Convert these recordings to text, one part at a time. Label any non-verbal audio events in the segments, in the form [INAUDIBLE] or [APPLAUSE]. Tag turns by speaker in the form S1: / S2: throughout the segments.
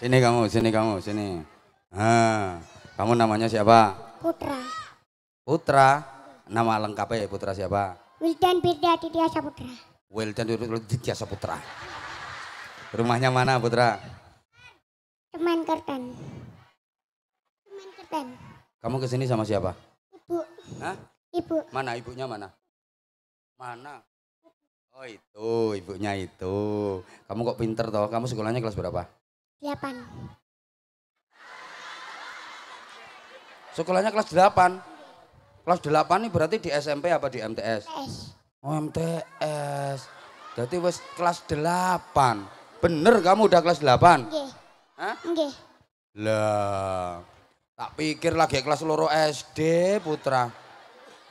S1: Sini kamu, sini kamu, sini. Ah, kamu namanya siapa? Putra. Putra? Nama lengkapnya ya Putra siapa?
S2: Wildan Birda Ditya Saputra.
S1: Wildan Ditya Saputra. Rumahnya mana Putra?
S2: Teman Kertan. Teman Kertan.
S1: Kamu kesini sama siapa? Ibu. Hah? Ibu. Mana ibunya mana? Mana? Oh itu, ibunya itu. Kamu kok pinter toh? Kamu sekolahnya kelas berapa? 8. Sekolahnya kelas 8. Kelas 8 ini berarti di SMP apa di MTS? MTS. Oh MTS. Jadi wes kelas 8. Bener kamu udah kelas 8? Nggih. Hah? Nggih. Lah. Tak pikir lagi kelas loro SD, Putra.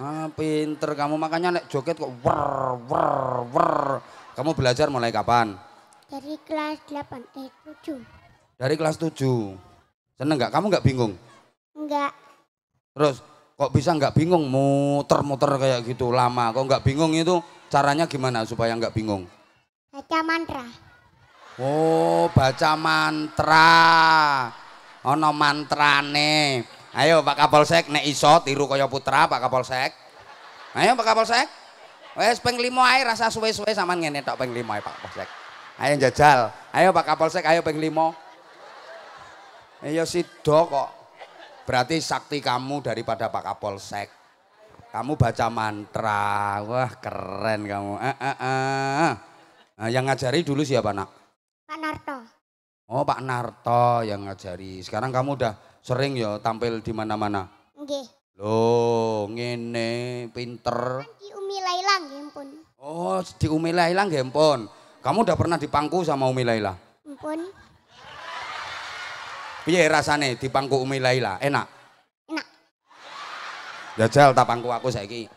S1: Ah, pinter kamu makanya nek joget kok wer wer wer. Kamu belajar mulai kapan?
S2: Dari kelas 8 eh 7.
S1: Dari kelas 7. Seneng nggak? Kamu nggak bingung? Enggak. Terus kok bisa nggak bingung muter-muter kayak gitu lama? Kok nggak bingung itu caranya gimana supaya nggak bingung?
S2: Baca mantra.
S1: Oh, baca mantra. Ono mantrane. Ayo Pak Kapolsek nek iso tiru kaya putra Pak Kapolsek. Ayo Pak Kapolsek. Wes ping 5 ae rasa suwe-suwe sampean ngene tok ping 5 Pak Kapolsek. Ayo jajal. Ayo Pak Kapolsek ayo ping 5. Eh, ya sido kok. Berarti sakti kamu daripada Pak Kapolsek. Kamu baca mantra. Wah, keren kamu. Eh, eh, eh. Nah, yang ngajari dulu siapa, Nak? Pak Narto. Oh, Pak Narto yang ngajari. Sekarang kamu udah sering ya tampil di mana-mana? Nggih. Loh, ngene, pinter. Kan
S2: di Umi Laila
S1: Oh, di Umi Laila Kamu udah pernah dipangku sama Umi Laila? Mpun. Piye rasane dipangku Umi Laila? Enak. Enak. Jajal tak pangku aku saiki.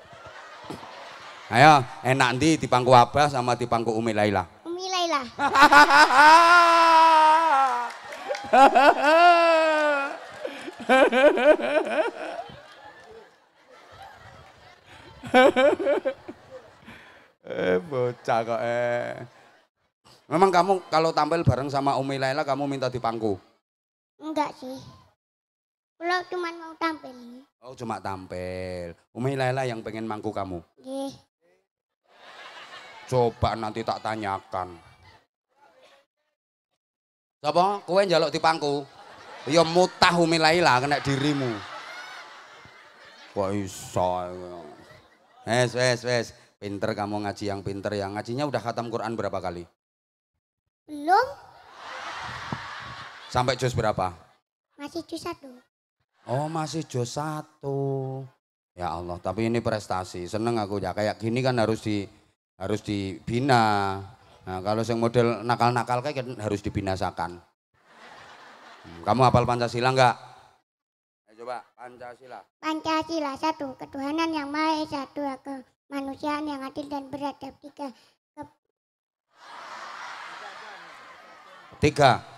S1: Ayo, enak ndi pangku Abah sama di dipangku Umi Laila? Umi Laila. eh bocah kok eh. Memang kamu kalau tampil bareng sama Umi Laila kamu minta di pangku.
S2: Enggak sih. Kalau cuma mau tampil.
S1: Oh cuma tampil. Umi Laila yang pengen mangku kamu? Iya. Coba nanti tak tanyakan. Coba kue njaluk di pangku. Ya mutah Umi Laila kena dirimu. Kok iso. Wes wes wes. Pinter kamu ngaji yang pinter ya. Ngajinya udah khatam Quran berapa kali?
S2: Belum.
S1: Sampai jus berapa?
S2: Masih jus satu.
S1: Oh masih jus satu. Ya Allah, tapi ini prestasi. Seneng aku ya. Kayak gini kan harus di harus dibina. Nah, kalau yang model nakal-nakal kayak gitu harus dibinasakan. Hmm, kamu hafal Pancasila enggak? Ayo eh, coba Pancasila. Pancasila
S2: satu, ketuhanan yang maha esa dua, kemanusiaan yang adil dan beradab tiga. Ke...
S1: Tiga.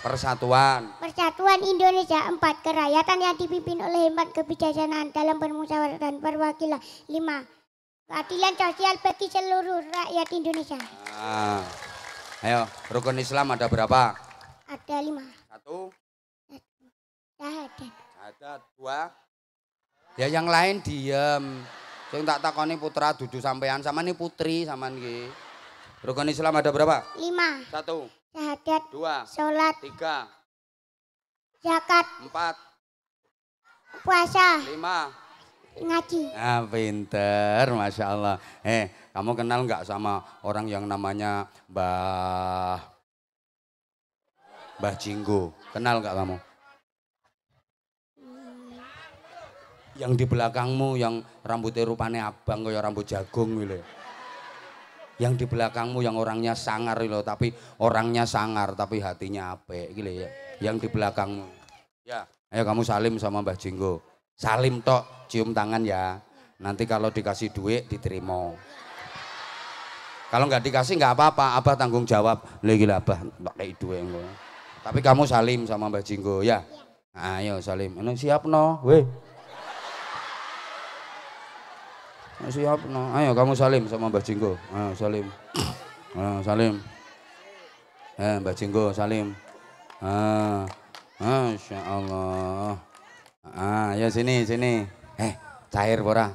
S1: Persatuan.
S2: Persatuan Indonesia empat kerakyatan yang dipimpin oleh empat kebijaksanaan dalam permusyawaratan perwakilan lima keadilan sosial bagi seluruh rakyat Indonesia.
S1: Ah. Ayo, rukun Islam ada berapa? Ada lima. Satu. Satu. ada. Ada dua. Ya yang lain diam. Sing tak takoni putra duduk sampean sama ini putri sama ini. Rukun Islam ada berapa? Lima. Satu.
S2: Syahadat. Dua. Sholat. Tiga. Zakat. Empat. Puasa. Lima. Ngaji.
S1: Nah, pinter, Masya Allah. Eh, kamu kenal nggak sama orang yang namanya Mbah... Mbah Jinggo? Kenal nggak kamu? Hmm. yang di belakangmu yang rambutnya rupanya abang kayak rambut jagung gitu yang di belakangmu yang orangnya sangar loh tapi orangnya sangar tapi hatinya ape gile ya yang di belakangmu ya ayo kamu salim sama Mbah Jinggo salim tok cium tangan ya nanti kalau dikasih duit diterima kalau nggak dikasih nggak apa-apa abah tanggung jawab lagi lah abah pakai duit tapi kamu salim sama Mbah Jinggo ya ayo salim ini siap no weh siap no. Ayo kamu salim sama Mbah Jinggo. Ayo salim. Ayo salim. Eh Mbah Jinggo salim. Ah. Masya Allah. Ah, ya sini sini. Eh, cair pora.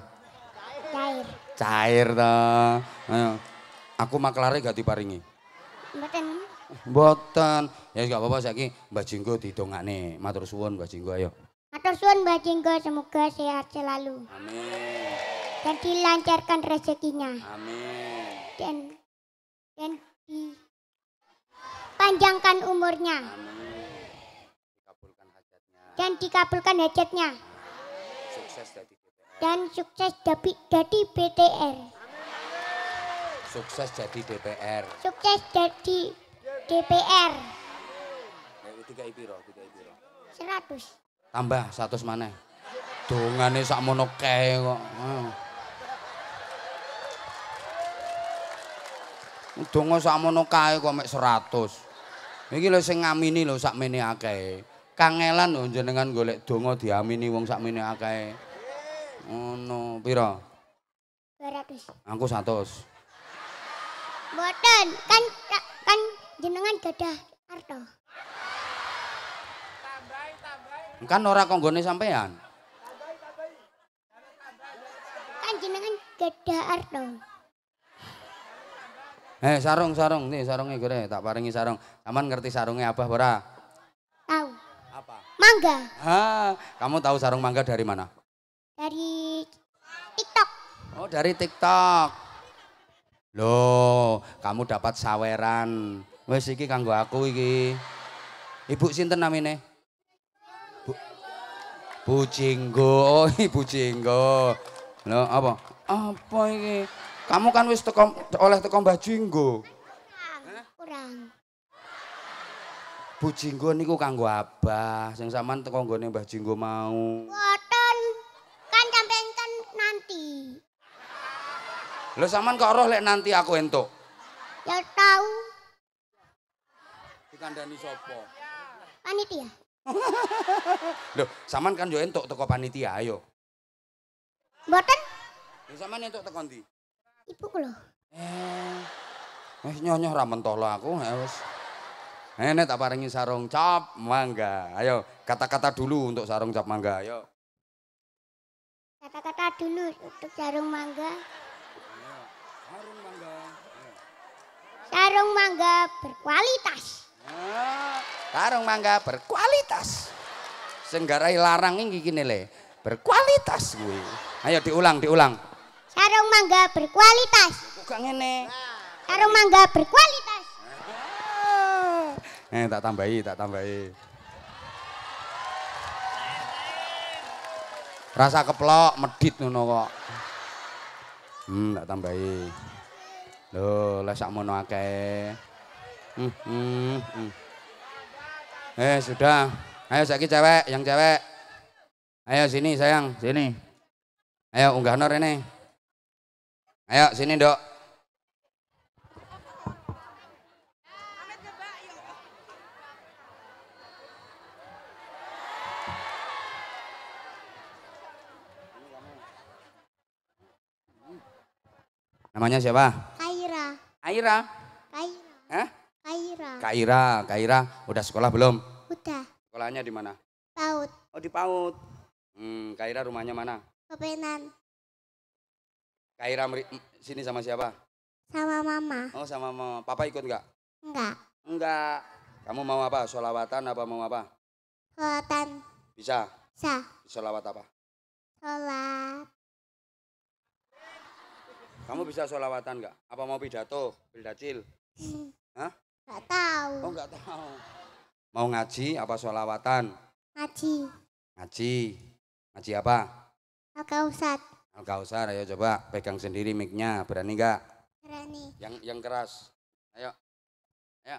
S1: Cair. Cair dah Ayo. Aku maklare gak diparingi. Mboten. Mboten. Ya gak apa-apa saiki Mbah Jinggo didongakne. Matur suwun Mbah Jinggo ayo.
S2: Matur suwun Mbah Jinggo semoga sehat selalu. Amin dan dilancarkan rezekinya.
S1: Amin.
S2: Dan dan dipanjangkan umurnya. Amin. Dikabulkan hajatnya. Dan dikabulkan hajatnya. Amin. Sukses dari BTR. Dan sukses dari, dari BTR. Amin.
S1: Sukses jadi DPR. Sukses
S2: jadi DPR.
S1: Tiga ibiro, tiga ibiro.
S2: Seratus.
S1: Tambah seratus mana? Dongane sak mono kae kok. Donga sakmono kae kok mek 100. Iki lho sing ngamini lho sakmene akeh. Kangelan lho jenengan golek donga diamini wong sakmene akeh. Ngono, oh, pira? 200. Aku 100.
S2: Mboten, kan kan jenengan gadah harta.
S1: Tambahi, tambahi. Kan ora kok nggone sampean. Tambahi, tambahi.
S2: Kan jenengan gadah harta.
S1: Eh sarung sarung nih sarungnya gue tak paringi sarung. Aman ngerti sarungnya apa bora?
S2: Tahu. Apa? Mangga.
S1: ha kamu tahu sarung mangga dari mana?
S2: Dari TikTok. Oh dari
S1: TikTok. Loh, kamu dapat saweran. Wes iki kanggo aku iki. Ibu sinten namine? Bu, Bu Jinggo. Oh, Ibu [LAUGHS] Jinggo. Loh, apa? Apa iki? Kamu kan wis tekom, oleh toko Mbah Jinggo. Kurang. Bu Jinggo niku kanggo abah, sing sampean teko nggone Mbah Jinggo mau.
S2: Boten. Kan sampean kan nanti.
S1: Lho sampean kok roh lek nanti aku entuk?
S2: Ya tahu.
S1: Dikandani sapa? Panitia. Loh, [LAUGHS] sampean kan yo entuk teko panitia ayo. Boten. Lho sampean entuk teko ndi? Ibu lho. Eh. Wis nyonyoh ra mentolo aku, ya wis. Nenek tak paringi sarung cap mangga. Ayo, kata-kata dulu untuk sarung cap mangga, ayo.
S2: Kata-kata dulu untuk sarung mangga. sarung mangga. Sarung mangga berkualitas. Eh,
S1: sarung mangga berkualitas. Senggarai larang ini gini le. Berkualitas gue. Ayo diulang, diulang. Sarung mangga
S2: berkualitas. Bukan ngene? Sarung mangga berkualitas.
S1: Eh tak tambahi, tak tambahi. Rasa keplok medit nuno kok. Hmm, tak tambahi. Lo lesak sakmono akeh. Hmm, hmm, hmm. Eh, sudah. Ayo sakit cewek, yang cewek. Ayo sini sayang, sini. Ayo unggah nor ini. Ayo sini dok. Namanya siapa?
S2: Kaira. Kaira. Kaira. Hah? Kaira.
S1: Kaira, Kaira. Udah sekolah belum? Udah. Sekolahnya di mana? Paut. Oh di Paut. Hmm, Kaira rumahnya mana?
S2: Kepenan.
S1: Kaira sini sama siapa?
S2: Sama mama.
S1: Oh sama mama. Papa ikut nggak? Enggak. Enggak. Kamu mau apa? Solawatan apa mau apa? Solawatan. Bisa? Bisa. Solawat apa?
S2: Solat.
S1: Kamu bisa solawatan nggak? Apa mau pidato? Bildacil? Hmm.
S2: Hah? Enggak tahu. Oh enggak tahu.
S1: Mau ngaji apa solawatan? Ngaji. Ngaji. Ngaji apa?
S2: Al-Kausat.
S1: Enggak usah, ayo coba pegang sendiri mic-nya. Berani enggak? Berani. Yang yang keras. Ayo. Ayo.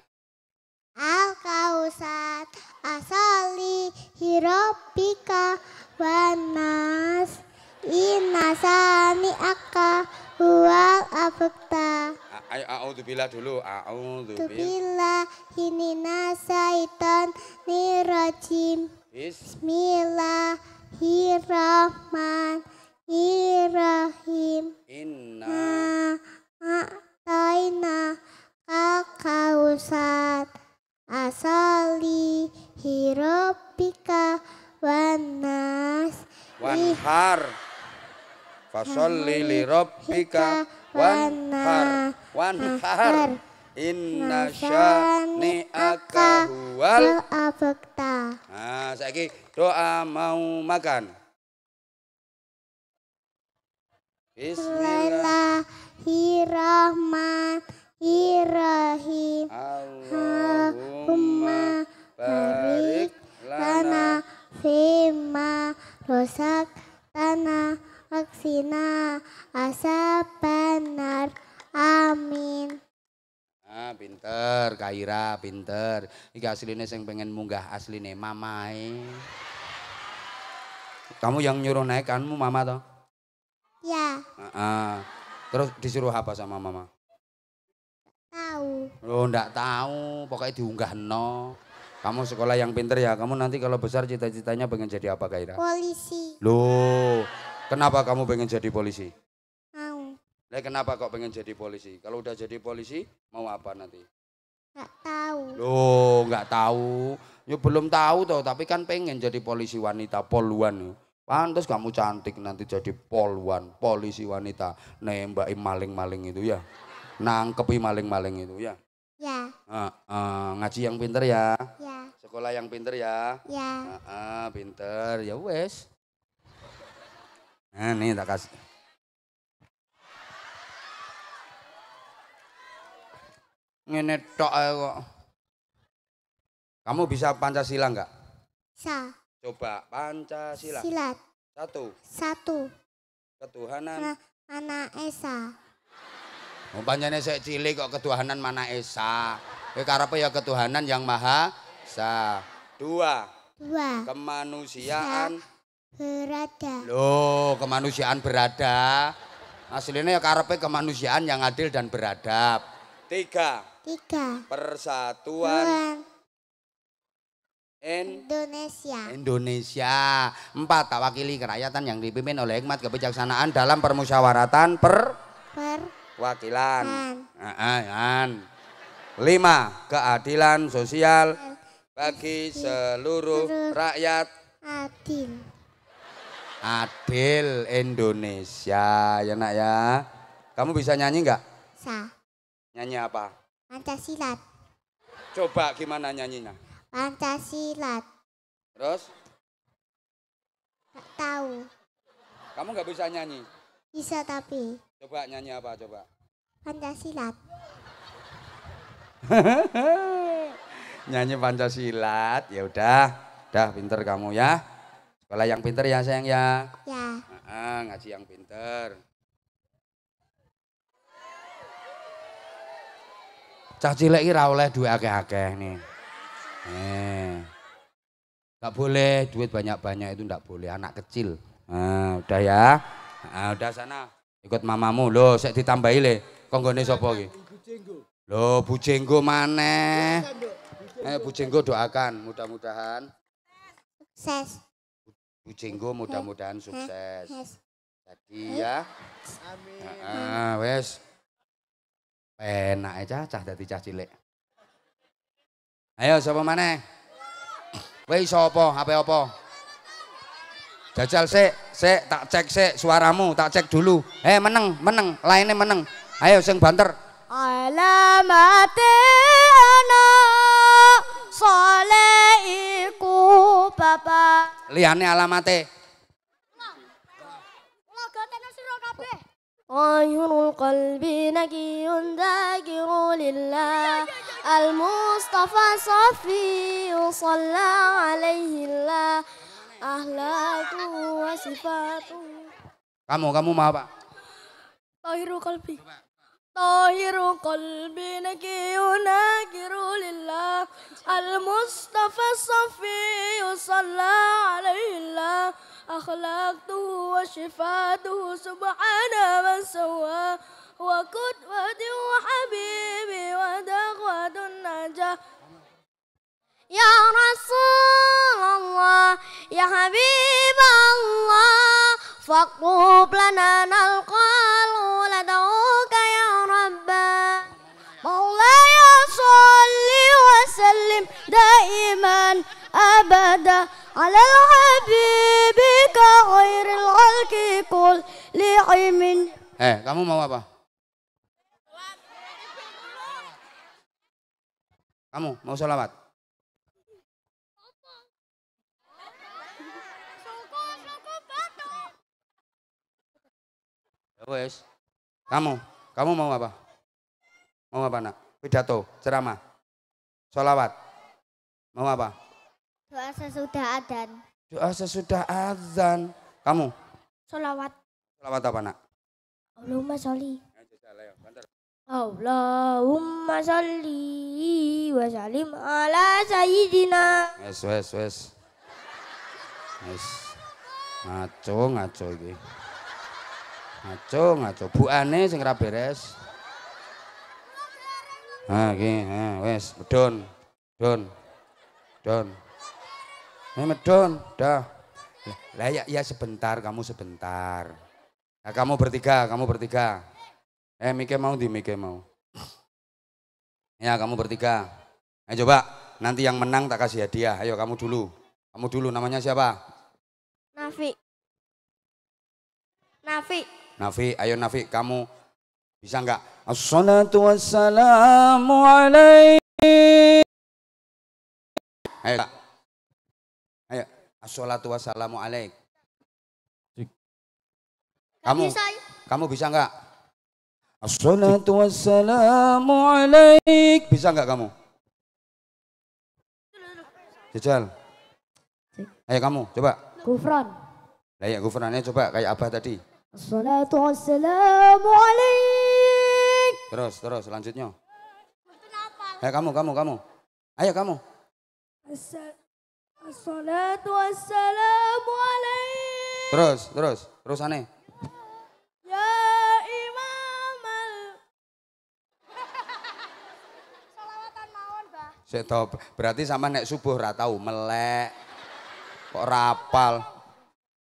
S2: al kausat asali hirobika wanas inasani akka huwal abekta.
S1: Ayo a'udzubillah dulu. A'udzubillah
S2: hinina saitan nirajim. Bismillahirrahmanirrahim. Irahim Inna A'taina Kakausat Asali Hiropika
S1: Wanas Wanhar Fasolli lirabbika Wanhar Wanhar Inna syani'aka huwal
S2: abekta
S1: Nah, saya doa mau makan
S2: Bismillahirrahmanirrahim. Allahumma barik lana fima rosak tanah waksina asabanar. Amin.
S1: Ah, pinter, Kaira, pinter. Iki asline sing pengen munggah asline mamae. Kamu yang nyuruh naik kanmu mama toh? Ya. uh. terus disuruh apa sama mama? Tahu. Lo oh, ndak tahu, pokoknya diunggah no. Kamu sekolah yang pinter ya. Kamu nanti kalau besar cita-citanya pengen jadi apa Kaira?
S2: Polisi.
S1: Loh, kenapa kamu pengen jadi polisi? Mau. Nah, kenapa kok pengen jadi polisi? Kalau udah jadi polisi mau apa nanti?
S2: Nggak tahu.
S1: Loh, nggak tahu. Ya belum tahu tuh, tapi kan pengen jadi polisi wanita poluan. Pantes kamu cantik nanti jadi polwan, polisi wanita, nembaki maling-maling itu ya. Nangkepi maling-maling itu ya. Ya. Uh, uh, ngaji yang pinter ya. Ya. Sekolah yang pinter ya. Ya. Uh, uh, pinter ya wes. Nah, ini tak kasih. Ini tok kok. Kamu bisa Pancasila enggak? Bisa. Coba Pancasila. Silat. Satu. Satu. Ketuhanan.
S2: Mana, Esa.
S1: Oh, panjangnya saya cilik kok ketuhanan mana Esa. Ya ya ketuhanan yang maha esa. Dua. Dua. Kemanusiaan. Berada. Loh, kemanusiaan berada. Aslinya ya karpe kemanusiaan yang adil dan beradab. Tiga. Tiga. Persatuan. Indonesia. Indonesia. Empat tak wakili kerakyatan yang dipimpin oleh hikmat kebijaksanaan dalam permusyawaratan per perwakilan. An. Kan. Lima keadilan sosial bagi seluruh, rakyat. Adil. Adil Indonesia ya nak ya. Kamu bisa nyanyi enggak? Bisa. Nyanyi apa?
S2: Pancasila.
S1: Coba gimana nyanyinya? Pancasila. Terus? Gak tahu. Kamu nggak bisa nyanyi? Bisa tapi. Coba nyanyi apa coba? Pancasila. [LAUGHS] nyanyi Pancasila, ya udah, udah pinter kamu ya. Sekolah yang pinter ya sayang ya. Ya. Nah, ngaji yang pinter. Cah cilik iki ora oleh akeh-akeh nih. Eh. boleh duit banyak-banyak itu gak boleh anak kecil. Nah, udah ya. Nah, udah sana ikut mamamu lo saya ditambahi le konggone sapa iki lo Bu Jenggo mana? eh Bu doakan mudah-mudahan sukses Bu mudah-mudahan hmm. sukses jadi ya amin nah, ah, wes aja cah dadi cah cilik Ayo siapa mana Kowe siapa apa? HP apa? Jajal sik, sik tak cek sik suaramu, tak cek dulu. Eh hey, meneng, meneng, lainnya meneng. Ayo sing banter.
S3: Alamate ana soleh iku bapak.
S1: Liyane alamate.
S3: طاهر القلب نقي ذاكر لله المصطفى صفي صلى عليه الله أهلاته وصفاته
S1: kamu kamu ما apa
S3: طاهر قلبي طاهر قلبي نقي ناكر لله المصطفى صفي صلى عليه الله أخلاقته وشفاته سبحان من سواه وقدوتي وحبيبي ودغوة النجاة يا رسول الله يا حبيب الله فاقرب لنا نلقى لدعوك يا ربا مولاي صل وسلم دائما أبدا على الحبيب ka khairil khalqi
S1: Eh, kamu mau apa? Kamu mau sholawat? Ya wes. Kamu, kamu mau apa? Mau apa nak? Pidato, ceramah, sholawat. Mau apa?
S2: Doa sesudah adan.
S1: Doa sesudah azan. Kamu? Solawat. Solawat apa nak?
S2: Allahumma sholli. Ya,
S3: Allahumma sholli wa sallim ala sayyidina.
S1: Wes wes wes. Wes. Ngaco ngaco iki. Ngaco ngaco buane sing ora beres. Ha iki, ha wes, don. Don. Don. Ini medon, dah. Lah ya, ya sebentar, kamu sebentar. Nah, kamu bertiga, kamu bertiga. Eh, Mike mau di Mike mau. Ya, kamu bertiga. Ayo eh, coba, nanti yang menang tak kasih hadiah. Ayo kamu dulu. Kamu dulu namanya siapa?
S3: Nafi. Nafi.
S1: Nafi, ayo Nafi, kamu bisa enggak? Assalatu wassalamu alaihi. Ayo. Eh, Assalatu wassalamu alaik. Kamu, iya, kamu bisa nggak? Assalatu wassalamu alaik. Bisa nggak kamu? Jajal. Ayo kamu, coba. Gufran. Ayah ya gufrannya coba kayak Abah tadi.
S3: Assalatu wassalamu alaik.
S1: Terus, terus selanjutnya. Ayo kamu, kamu, kamu. Ayo kamu.
S3: Assalatu Assalatu wassalamu alaihi.
S1: Terus, terus, terus aneh.
S3: Ya imam al.
S1: Salawatan mawon, Mbah. Sik berarti sama nek subuh ra melek. Kok rapal.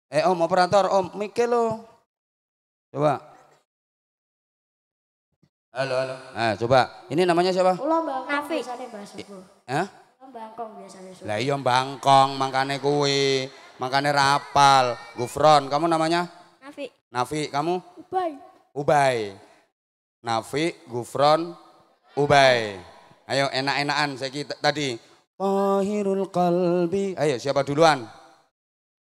S1: Eh Om operator, Om mikir lo. Coba. Halo, halo. Nah, coba. Ini namanya siapa?
S3: Ulo, Mbak. Nafik. Ya? Bangkong biasanya. Lah iya
S1: bangkong, makane kuwi. Makane rapal. Gufron, kamu namanya? Nafi. Nafi, kamu? Ubay. Ubay. Nafi, Gufron, Ubay. Ayo enak-enakan saya tadi. Tahirul qalbi. Ayo siapa duluan?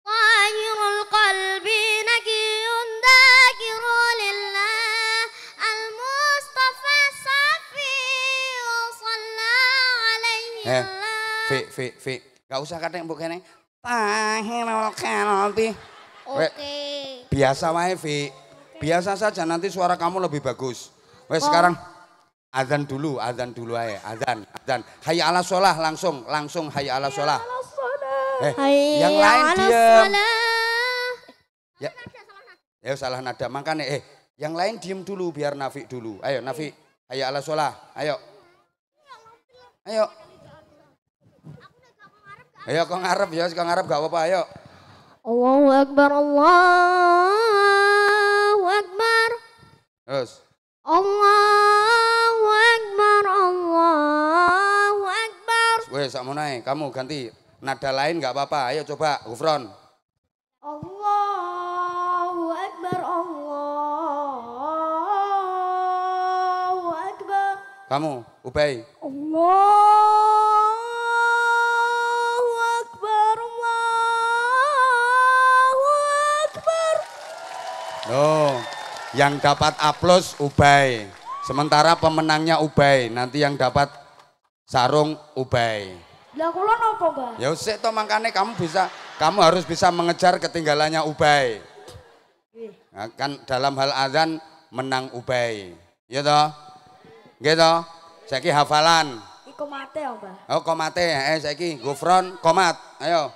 S3: Tahirul qalbi nakiyun
S1: V, V, V. Gak usah kata yang bukannya. Tahir oke nanti. Oke. Biasa wae V. Biasa saja nanti suara kamu lebih bagus. Wes sekarang azan dulu, azan dulu aja, azan, azan. Hai ala sholah langsung, langsung hai ala sholah. Eh, yang lain diam. Ya. Ya salah nada makanya eh yang lain diem dulu biar Nafi dulu. Ayo Nafi, hayya ala sholah. Ayo. Ayo. Ayo kok ngarep ya, kok ngarep gak apa-apa ayo. Allahu Akbar,
S3: Allahu
S1: Akbar. Terus. Allahu Akbar, Allahu Akbar. Weh, sama naik, kamu ganti nada lain gak apa-apa. Ayo coba, Gufron.
S3: Allahu Akbar, Allahu
S1: Akbar. Kamu, Ubay. Allah. Oh, yang dapat aplos Ubay. Sementara pemenangnya Ubay, nanti yang dapat sarung Ubay.
S3: Lah kula napa, Mbah?
S1: Ya sik to mangkane kamu bisa kamu harus bisa mengejar ketinggalannya Ubay. Nah, kan dalam hal azan menang Ubay. Ya toh? Nggih toh? Saiki hafalan.
S3: Iku mate, Mbah.
S1: Oh, komate. Eh saiki gofron komat. Ayo.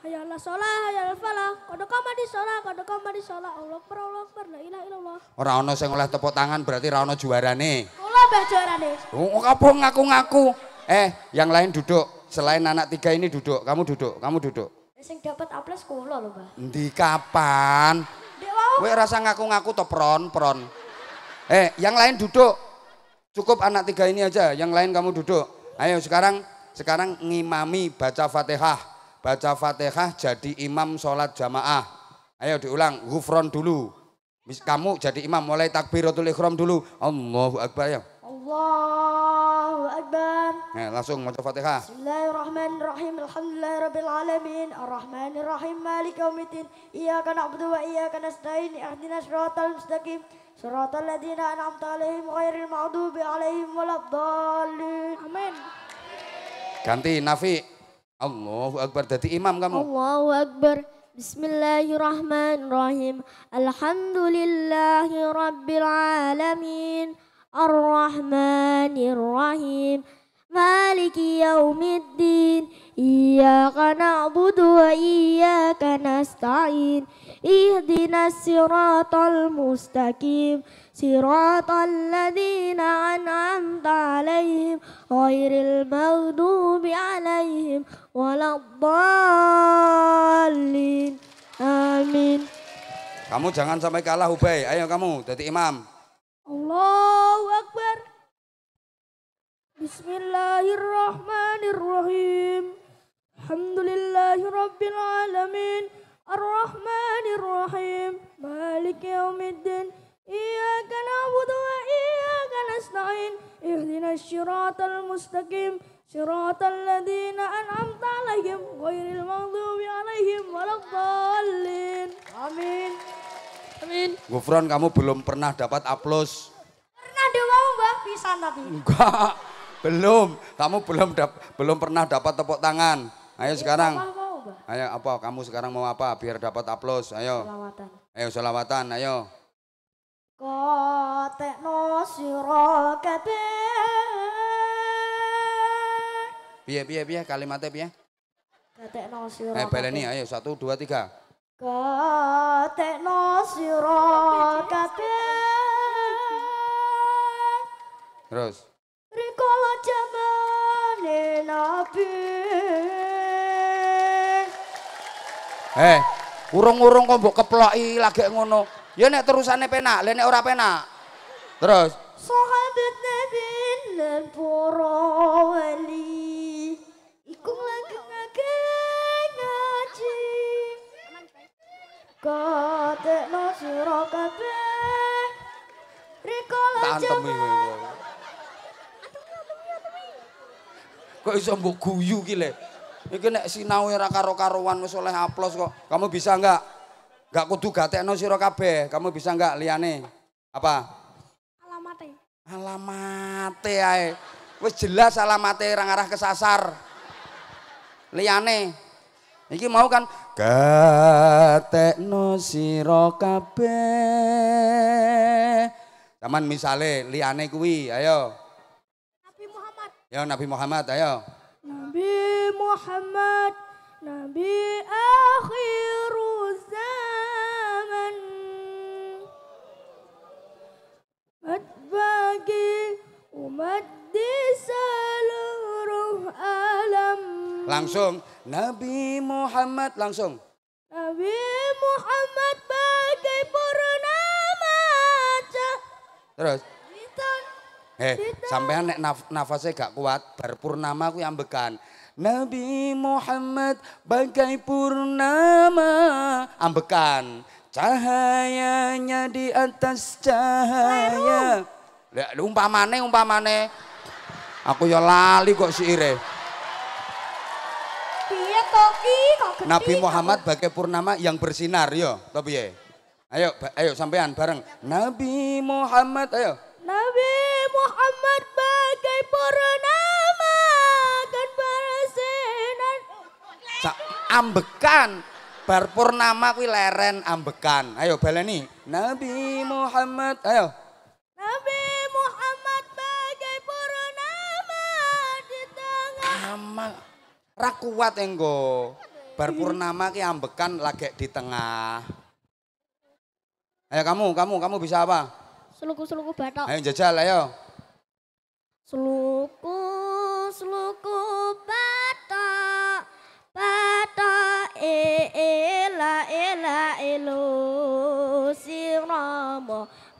S3: Hayalah sholat, hayalah falah. kau kamari sholat, kau kamari sholat. Allah per, Allah per, la ilah ilallah.
S1: Orang ono saya oleh tepuk tangan berarti orang ono juarane.
S3: bah juara juarane.
S1: Oh, oh apa ngaku-ngaku. Eh, yang lain duduk. Selain anak tiga ini duduk, kamu duduk, kamu duduk.
S3: Eh, saya dapat A plus loh lho, Mbah.
S1: kapan? Ndek wae. rasa ngaku-ngaku to pron-pron. Eh, yang lain duduk. Cukup anak tiga ini aja, yang lain kamu duduk. Ayo sekarang sekarang ngimami baca Fatihah baca Fatihah jadi imam sholat jamaah. Ayo diulang, gufron dulu. Kamu jadi imam mulai takbiratul ikhram dulu. Allahu Akbar ya.
S3: Allahu Akbar.
S1: Nah, langsung baca Fatihah.
S3: Bismillahirrahmanirrahim. Alhamdulillahirabbil alamin. Arrahmanirrahim. Maliki yaumiddin. Iyyaka na'budu wa iyyaka nasta'in. Ihdinas siratal mustaqim. Siratal ladina an'amta 'alaihim ghairil maghdubi 'alaihim waladdallin. Amin.
S1: Ganti Nafi Allahu Akbar. Jadi imam kamu.
S3: Allahu Akbar. Bismillahirrahmanirrahim. Alhamdulillahi Rabbil Alamin. Ar-Rahmanirrahim maliki yaumiddin iyyaka na'budu wa iyyaka nasta'in ihdinas siratal mustaqim siratal ladzina an'amta 'alaihim ghairil maghdubi 'alaihim waladdallin amin
S1: kamu jangan sampai kalah Ubay ayo kamu jadi imam
S3: Allah Bismillahirrahmanirrahim. Alhamdulillahirabbil alamin. Arrahmanirrahim. Malik yaumiddin. Iyyaka na'budu wa iyyaka nasta'in. Ihdinas siratal mustaqim. Siratal ladzina an'amta 'alaihim ghairil maghdubi 'alaihim waladdallin. Amin. Amin.
S1: Gufron kamu belum pernah dapat aplaus.
S3: Pernah dong, Mbah, pisan tapi.
S1: Enggak. Belum. Kamu belum belum pernah dapat tepuk tangan. Ayo iya, sekarang. Ayo apa? Kamu sekarang mau apa? Biar dapat aplaus. Ayo. Ayo selawatan. Ayo.
S3: Biar sira biar
S1: Piye piye kalimatnya piye?
S3: Kotekno sira. Eh baleni
S1: ayo satu dua tiga. Terus. Eh, urung-urung kok mbok keploki lagi ngono. Ya nek terusane penak, lek nek ora penak. Terus sahabat Nabi para
S3: wali iku lagi ngaji. kabeh rikala
S1: Kok bisa mbok guyu gile. le. Iki nek sinawe ra karo-karuan wis oleh aplos kok. Kamu bisa enggak? Enggak kudu gatekno sira kabeh. Kamu bisa enggak Liane, Apa? Alamate. Alamate ae. Wis jelas alamate arah ngarah kesasar. Liane, Iki mau kan gatekno sira kabeh. Taman misale Liane kuwi, ayo. Muhammad. Ya Nabi Muhammad ayo. Nabi
S3: Muhammad Nabi akhirul zaman Umat bagi umat di seluruh alam
S1: Langsung Nabi Muhammad langsung
S3: Nabi Muhammad bagai purnama
S1: Terus Eh, sampean nek naf nafasnya gak kuat, bar purnama aku yang bekan. Nabi Muhammad bagai purnama ambekan. Cahayanya di atas cahaya. Lah umpamane umpamane aku ya lali kok siire.
S3: Piye to ki kok Nabi
S1: Muhammad bagai purnama yang bersinar yo, to piye? Ayo ayo sampean bareng. Nabi Muhammad ayo. ambekan bar purnama kuwi leren ambekan ayo baleni Nabi Muhammad ayo
S3: Nabi Muhammad bagai purnama
S1: di tengah amal ra kuat engko bar purnama ki ambekan lagi di tengah ayo kamu kamu kamu bisa apa
S3: suluku suluku batok ayo jajal ayo suluku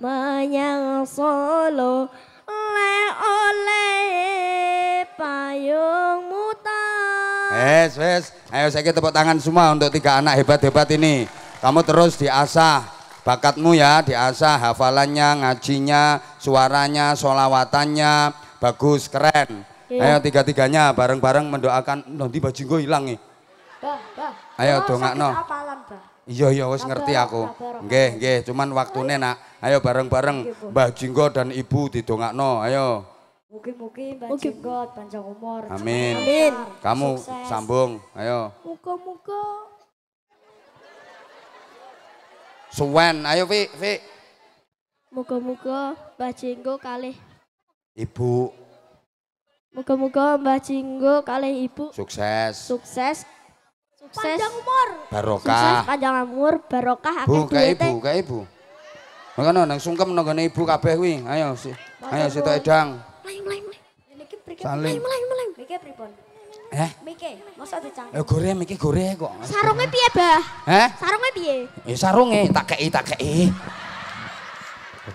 S1: menyang
S3: Solo le oleh payung
S1: muta. Yes, yes. Ayo saya tepuk tangan semua untuk tiga anak hebat-hebat ini. Kamu terus diasah bakatmu ya, diasah hafalannya, ngajinya, suaranya, solawatannya, bagus, keren. Yeah. Ayo tiga-tiganya bareng-bareng mendoakan nanti bajingku hilang nih. Ayo oh, dongakno. Apalan, Iya iya wis ngerti aku. Nggih nggih, cuman waktune nak. Ayo bareng-bareng Mbah Jinggo dan Ibu didongakno. Ayo.
S3: Mugi-mugi Mbah Jinggo panjang umur. Amin. Amin. Kamu Sukses.
S1: sambung. Ayo.
S3: Muka-muka.
S1: Suwen, ayo Vi, Vi. Muka, muka Mbah Jinggo kalih Ibu. Muka, muka
S3: Mbah Jinggo kalih Ibu. Sukses. Sukses sukses panjang umur.
S1: Barokah. Sukses
S3: panjang umur, barokah akeh Bu, kae Ibu,
S1: kae Ibu. no, nang sungkem nang gone Ibu kabeh kuwi. Ayo si. Ayo sitok edang. Mulai mulai mulai.
S3: Niki mriki pripun? Eh? Miki, mosok dicang? Ya gore miki gore
S1: kok. Sarunge piye, Bah? Heh? Sarunge piye? Ya sarunge tak kei tak kei.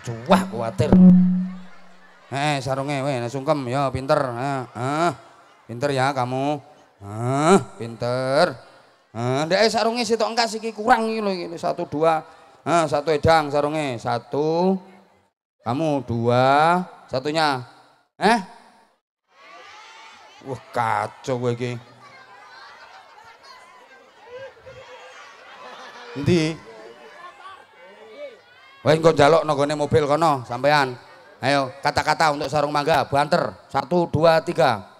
S1: Cuah khawatir Eh, sarunge weh sungkem ya pinter. Heeh. Eh. Pinter ya kamu. Hah, eh, pinter. Ndak eh, sarunge sitok engkas iki kurang iki lho iki satu dua. Ha, satu edang sarunge satu. Kamu dua, satunya. Eh? Wah kacau gue iki. Endi? Wes engko njaluk nggone mobil kono sampean. Ayo kata-kata untuk sarung mangga banter. Satu, dua, tiga.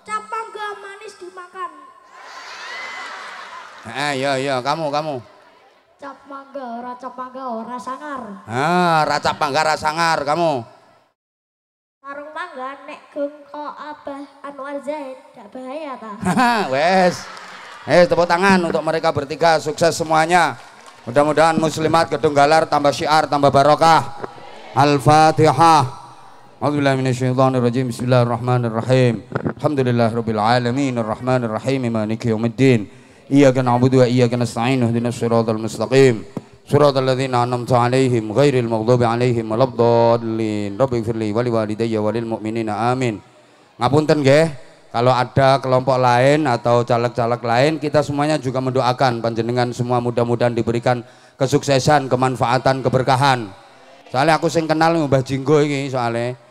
S1: eh ya ya kamu kamu.
S3: Cap mangga raca mangga ora sangar.
S1: Ah, raca mangga rasa sangar kamu.
S3: Sarung mangga nek gengko Abah Anwar Zain gak bahaya ta?
S1: Wes. Eh tepuk tangan untuk mereka bertiga sukses semuanya. Mudah-mudahan muslimat gedung galar tambah syiar tambah barokah. Al-Fatihah. Bismillahirrahmanirrahim. Alhamdulillahirrahmanirrahim. Alhamdulillahirrahmanirrahim. الشيطان الرجيم إياك نعبد وإياك نستعين اهدنا الصراط المستقيم صراط الذين أنعمت عليهم غير المغضوب عليهم ولا الضالين رب اغفر لي ولوالدي وللمؤمنين آمين ngapunten nggih kalau ada kelompok lain atau caleg-caleg lain kita semuanya juga mendoakan panjenengan semua mudah-mudahan diberikan kesuksesan kemanfaatan keberkahan soalnya aku sing kenal Mbah Jinggo ini soalnya